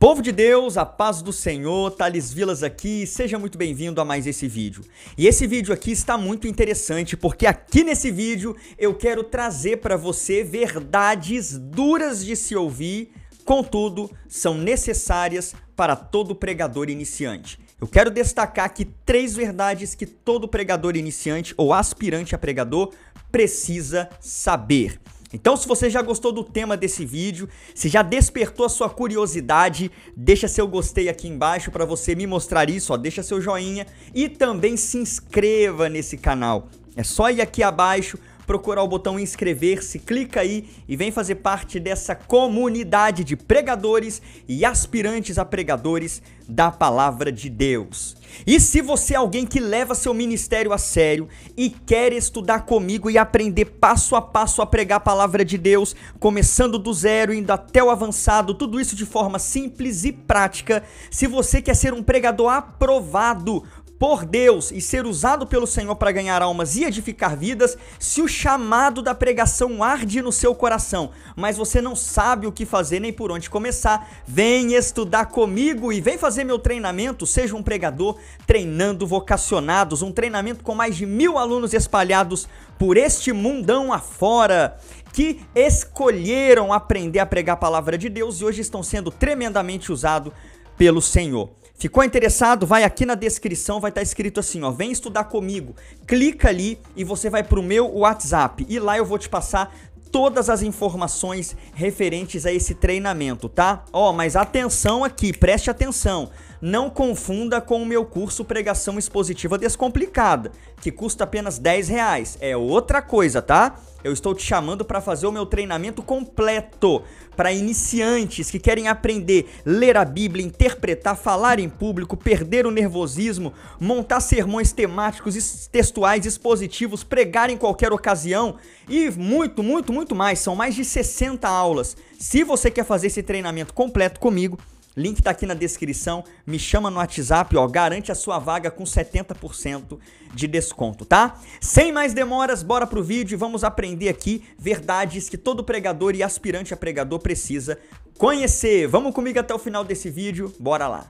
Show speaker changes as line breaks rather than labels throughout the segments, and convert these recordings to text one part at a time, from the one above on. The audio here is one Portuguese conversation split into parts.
Povo de Deus, a paz do Senhor, Thales Vilas aqui, seja muito bem-vindo a mais esse vídeo. E esse vídeo aqui está muito interessante porque aqui nesse vídeo eu quero trazer para você verdades duras de se ouvir, contudo, são necessárias para todo pregador iniciante. Eu quero destacar aqui três verdades que todo pregador iniciante ou aspirante a pregador precisa saber. Então, se você já gostou do tema desse vídeo, se já despertou a sua curiosidade, deixa seu gostei aqui embaixo para você me mostrar isso, ó, deixa seu joinha e também se inscreva nesse canal. É só ir aqui abaixo, procurar o botão inscrever-se, clica aí e vem fazer parte dessa comunidade de pregadores e aspirantes a pregadores da palavra de Deus. E se você é alguém que leva seu ministério a sério e quer estudar comigo e aprender passo a passo a pregar a palavra de Deus, começando do zero, indo até o avançado, tudo isso de forma simples e prática, se você quer ser um pregador aprovado, por Deus e ser usado pelo Senhor para ganhar almas e edificar vidas, se o chamado da pregação arde no seu coração, mas você não sabe o que fazer nem por onde começar, vem estudar comigo e vem fazer meu treinamento, seja um pregador treinando vocacionados, um treinamento com mais de mil alunos espalhados por este mundão afora que escolheram aprender a pregar a palavra de Deus e hoje estão sendo tremendamente usados pelo Senhor. Ficou interessado? Vai aqui na descrição, vai estar tá escrito assim, ó, vem estudar comigo. Clica ali e você vai pro meu WhatsApp e lá eu vou te passar todas as informações referentes a esse treinamento, tá? Ó, mas atenção aqui, preste atenção não confunda com o meu curso Pregação Expositiva Descomplicada, que custa apenas 10 reais. É outra coisa, tá? Eu estou te chamando para fazer o meu treinamento completo para iniciantes que querem aprender ler a Bíblia, interpretar, falar em público, perder o nervosismo, montar sermões temáticos, textuais, expositivos, pregar em qualquer ocasião e muito, muito, muito mais. São mais de 60 aulas. Se você quer fazer esse treinamento completo comigo, Link tá aqui na descrição. Me chama no WhatsApp, ó. Garante a sua vaga com 70% de desconto, tá? Sem mais demoras, bora pro vídeo e vamos aprender aqui verdades que todo pregador e aspirante a pregador precisa conhecer. Vamos comigo até o final desse vídeo. Bora lá.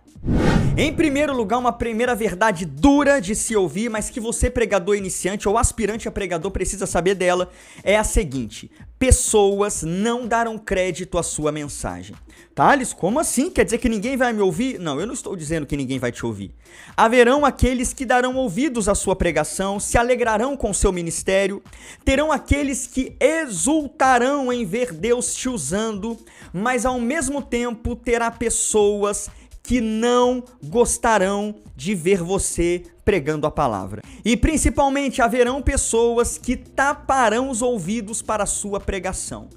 Em primeiro lugar, uma primeira verdade dura de se ouvir, mas que você, pregador iniciante ou aspirante a pregador, precisa saber dela, é a seguinte: pessoas não darão crédito à sua mensagem. Thales, como assim? Quer dizer que ninguém vai me ouvir? Não, eu não estou dizendo que ninguém vai te ouvir. Haverão aqueles que darão ouvidos à sua pregação, se alegrarão com seu ministério, terão aqueles que exultarão em ver Deus te usando, mas ao mesmo tempo terá pessoas que não gostarão de ver você pregando a palavra. E principalmente haverão pessoas que taparão os ouvidos para a sua pregação.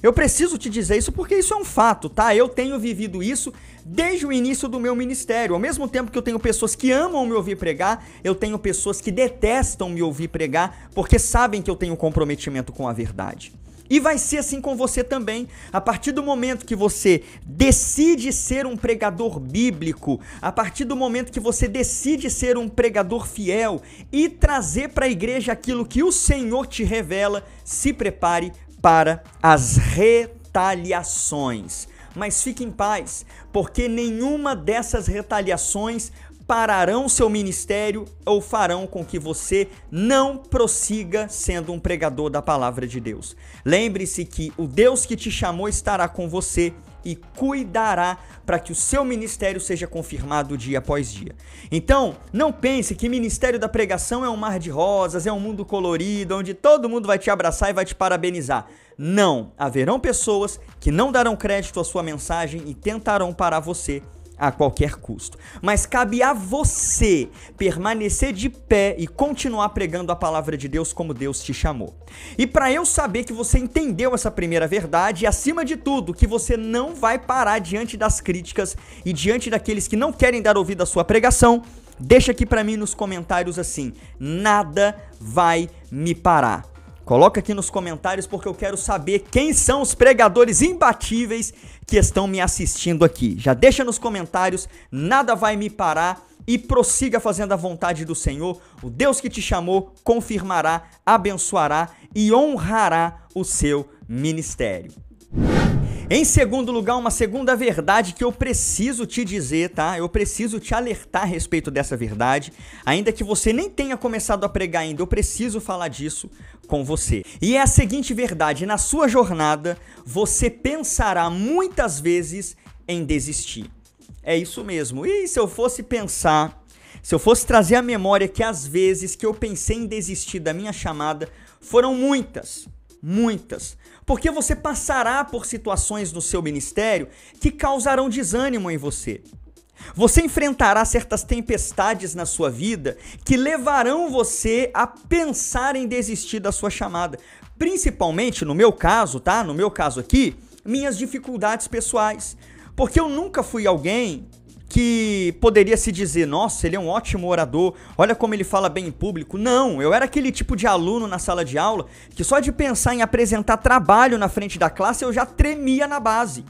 Eu preciso te dizer isso porque isso é um fato, tá? Eu tenho vivido isso desde o início do meu ministério. Ao mesmo tempo que eu tenho pessoas que amam me ouvir pregar, eu tenho pessoas que detestam me ouvir pregar porque sabem que eu tenho comprometimento com a verdade. E vai ser assim com você também. A partir do momento que você decide ser um pregador bíblico, a partir do momento que você decide ser um pregador fiel e trazer para a igreja aquilo que o Senhor te revela, se prepare para as retaliações. Mas fique em paz, porque nenhuma dessas retaliações pararão seu ministério ou farão com que você não prossiga sendo um pregador da palavra de Deus. Lembre-se que o Deus que te chamou estará com você e cuidará para que o seu ministério seja confirmado dia após dia. Então, não pense que ministério da pregação é um mar de rosas, é um mundo colorido onde todo mundo vai te abraçar e vai te parabenizar. Não, haverão pessoas que não darão crédito à sua mensagem e tentarão parar você a qualquer custo. Mas cabe a você permanecer de pé e continuar pregando a palavra de Deus como Deus te chamou. E para eu saber que você entendeu essa primeira verdade, e acima de tudo, que você não vai parar diante das críticas e diante daqueles que não querem dar ouvido à sua pregação, deixa aqui para mim nos comentários assim: nada vai me parar. Coloca aqui nos comentários porque eu quero saber quem são os pregadores imbatíveis que estão me assistindo aqui. Já deixa nos comentários, nada vai me parar e prossiga fazendo a vontade do Senhor. O Deus que te chamou confirmará, abençoará e honrará o seu ministério. Em segundo lugar, uma segunda verdade que eu preciso te dizer, tá? Eu preciso te alertar a respeito dessa verdade, ainda que você nem tenha começado a pregar ainda, eu preciso falar disso com você. E é a seguinte verdade: na sua jornada, você pensará muitas vezes em desistir. É isso mesmo. E se eu fosse pensar, se eu fosse trazer à memória que as vezes que eu pensei em desistir da minha chamada foram muitas, muitas porque você passará por situações no seu ministério que causarão desânimo em você. Você enfrentará certas tempestades na sua vida que levarão você a pensar em desistir da sua chamada. Principalmente no meu caso, tá? No meu caso aqui, minhas dificuldades pessoais. Porque eu nunca fui alguém que poderia se dizer, nossa, ele é um ótimo orador, olha como ele fala bem em público. Não, eu era aquele tipo de aluno na sala de aula que só de pensar em apresentar trabalho na frente da classe eu já tremia na base.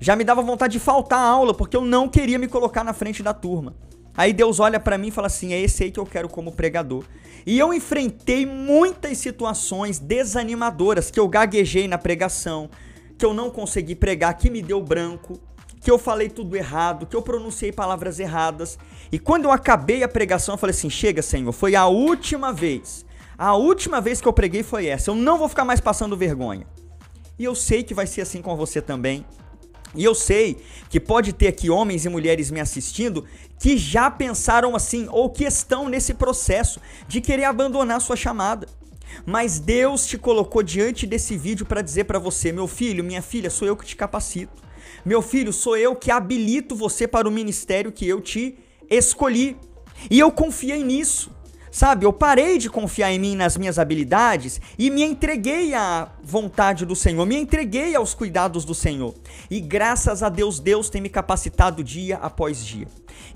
Já me dava vontade de faltar a aula porque eu não queria me colocar na frente da turma. Aí Deus olha para mim e fala assim: "É esse aí que eu quero como pregador". E eu enfrentei muitas situações desanimadoras que eu gaguejei na pregação, que eu não consegui pregar, que me deu branco, que eu falei tudo errado, que eu pronunciei palavras erradas. E quando eu acabei a pregação, eu falei assim: chega, Senhor, foi a última vez. A última vez que eu preguei foi essa. Eu não vou ficar mais passando vergonha. E eu sei que vai ser assim com você também. E eu sei que pode ter aqui homens e mulheres me assistindo que já pensaram assim ou que estão nesse processo de querer abandonar sua chamada. Mas Deus te colocou diante desse vídeo para dizer para você, meu filho, minha filha, sou eu que te capacito. Meu filho, sou eu que habilito você para o ministério que eu te escolhi. E eu confiei nisso. Sabe, eu parei de confiar em mim, nas minhas habilidades e me entreguei à vontade do Senhor, me entreguei aos cuidados do Senhor. E graças a Deus, Deus tem me capacitado dia após dia.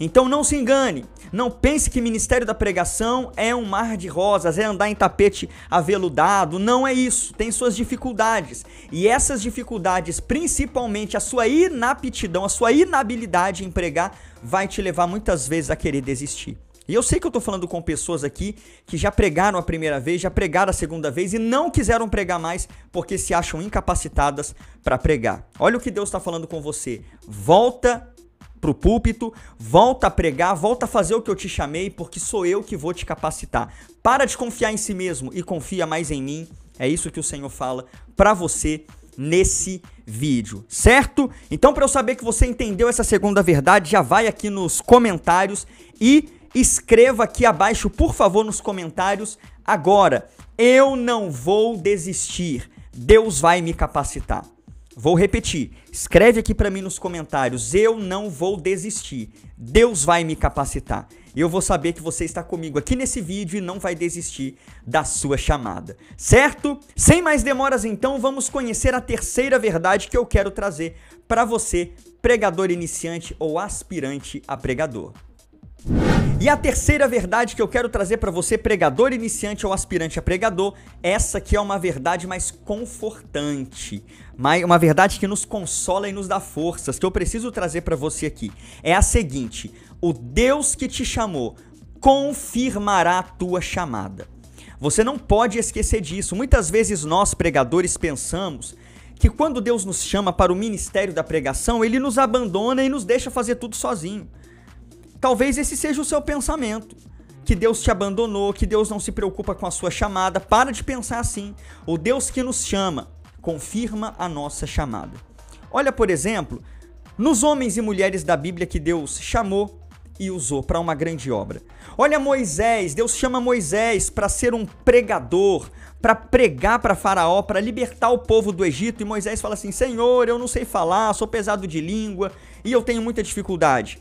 Então não se engane, não pense que ministério da pregação é um mar de rosas, é andar em tapete aveludado, não é isso. Tem suas dificuldades. E essas dificuldades, principalmente a sua inaptidão, a sua inabilidade em pregar, vai te levar muitas vezes a querer desistir. E eu sei que eu estou falando com pessoas aqui que já pregaram a primeira vez, já pregaram a segunda vez e não quiseram pregar mais porque se acham incapacitadas para pregar. Olha o que Deus está falando com você. Volta pro púlpito, volta a pregar, volta a fazer o que eu te chamei, porque sou eu que vou te capacitar. Para de confiar em si mesmo e confia mais em mim. É isso que o Senhor fala para você nesse vídeo, certo? Então, para eu saber que você entendeu essa segunda verdade, já vai aqui nos comentários e Escreva aqui abaixo, por favor, nos comentários agora. Eu não vou desistir. Deus vai me capacitar. Vou repetir. Escreve aqui para mim nos comentários. Eu não vou desistir. Deus vai me capacitar. Eu vou saber que você está comigo aqui nesse vídeo e não vai desistir da sua chamada. Certo? Sem mais demoras, então, vamos conhecer a terceira verdade que eu quero trazer para você, pregador iniciante ou aspirante a pregador. E a terceira verdade que eu quero trazer para você, pregador iniciante ou aspirante a pregador, essa que é uma verdade mais confortante, uma verdade que nos consola e nos dá forças, que eu preciso trazer para você aqui. É a seguinte: o Deus que te chamou confirmará a tua chamada. Você não pode esquecer disso. Muitas vezes nós pregadores pensamos que quando Deus nos chama para o ministério da pregação, ele nos abandona e nos deixa fazer tudo sozinho. Talvez esse seja o seu pensamento. Que Deus te abandonou, que Deus não se preocupa com a sua chamada. Para de pensar assim. O Deus que nos chama confirma a nossa chamada. Olha, por exemplo, nos homens e mulheres da Bíblia que Deus chamou e usou para uma grande obra. Olha Moisés, Deus chama Moisés para ser um pregador, para pregar para Faraó, para libertar o povo do Egito, e Moisés fala assim: "Senhor, eu não sei falar, sou pesado de língua e eu tenho muita dificuldade".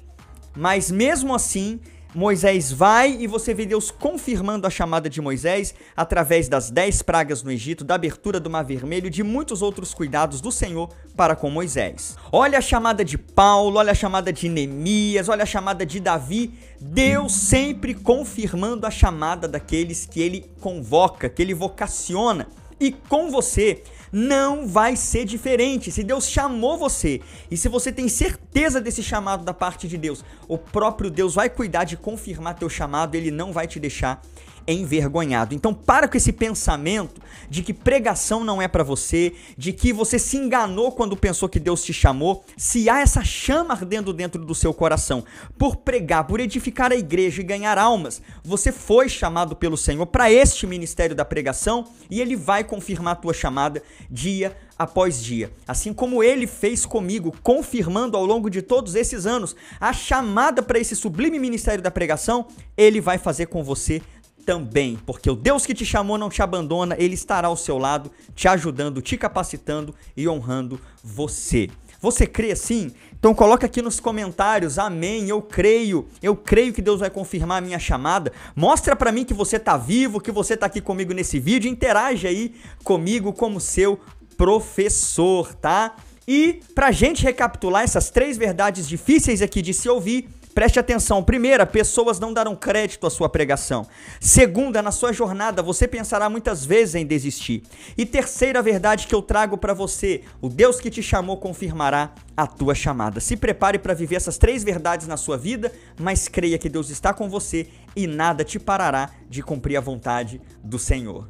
Mas mesmo assim, Moisés vai e você vê Deus confirmando a chamada de Moisés através das dez pragas no Egito, da abertura do Mar Vermelho e de muitos outros cuidados do Senhor para com Moisés. Olha a chamada de Paulo, olha a chamada de Neemias, olha a chamada de Davi. Deus sempre confirmando a chamada daqueles que ele convoca, que ele vocaciona. E com você, não vai ser diferente. Se Deus chamou você e se você tem certeza desse chamado da parte de Deus, o próprio Deus vai cuidar de confirmar teu chamado, ele não vai te deixar envergonhado. Então para com esse pensamento de que pregação não é para você, de que você se enganou quando pensou que Deus te chamou. Se há essa chama ardendo dentro do seu coração por pregar, por edificar a igreja e ganhar almas, você foi chamado pelo Senhor para este ministério da pregação e ele vai confirmar a tua chamada dia após dia. Assim como ele fez comigo, confirmando ao longo de todos esses anos a chamada para esse sublime ministério da pregação, ele vai fazer com você também, porque o Deus que te chamou não te abandona, ele estará ao seu lado, te ajudando, te capacitando e honrando você. Você crê assim? Então coloca aqui nos comentários, amém, eu creio, eu creio que Deus vai confirmar a minha chamada. Mostra para mim que você tá vivo, que você tá aqui comigo nesse vídeo, interage aí comigo como seu professor, tá? E pra gente recapitular essas três verdades difíceis aqui de se ouvir, Preste atenção. Primeira, pessoas não darão crédito à sua pregação. Segunda, na sua jornada você pensará muitas vezes em desistir. E terceira verdade que eu trago para você: o Deus que te chamou confirmará a tua chamada. Se prepare para viver essas três verdades na sua vida, mas creia que Deus está com você e nada te parará de cumprir a vontade do Senhor.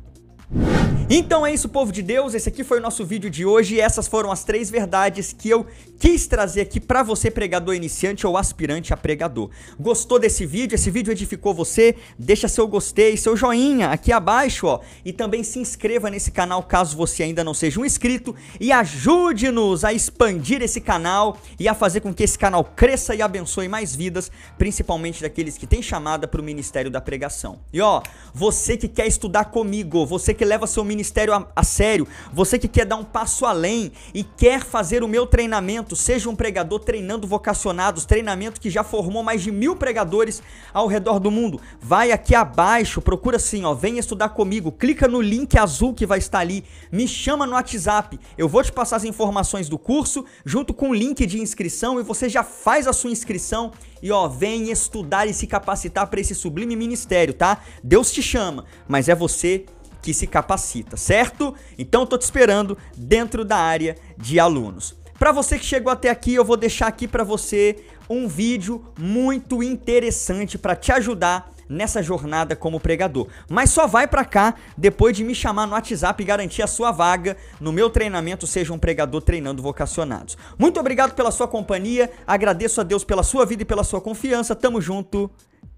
Então é isso, povo de Deus. Esse aqui foi o nosso vídeo de hoje. essas foram as três verdades que eu quis trazer aqui para você, pregador iniciante ou aspirante a pregador. Gostou desse vídeo? Esse vídeo edificou você? Deixa seu gostei, seu joinha aqui abaixo, ó. E também se inscreva nesse canal caso você ainda não seja um inscrito. E ajude-nos a expandir esse canal e a fazer com que esse canal cresça e abençoe mais vidas, principalmente daqueles que têm chamada para o ministério da pregação. E ó, você que quer estudar comigo, você que leva seu ministério ministério a, a sério, você que quer dar um passo além e quer fazer o meu treinamento, seja um pregador treinando vocacionados, treinamento que já formou mais de mil pregadores ao redor do mundo, vai aqui abaixo, procura assim, ó, vem estudar comigo, clica no link azul que vai estar ali, me chama no WhatsApp, eu vou te passar as informações do curso, junto com o link de inscrição e você já faz a sua inscrição e ó, vem estudar e se capacitar para esse sublime ministério, tá? Deus te chama, mas é você que se capacita, certo? Então estou te esperando dentro da área de alunos. Para você que chegou até aqui, eu vou deixar aqui para você um vídeo muito interessante para te ajudar nessa jornada como pregador. Mas só vai para cá depois de me chamar no WhatsApp e garantir a sua vaga no meu treinamento Seja um Pregador Treinando Vocacionados. Muito obrigado pela sua companhia, agradeço a Deus pela sua vida e pela sua confiança. Tamo junto.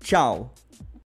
Tchau.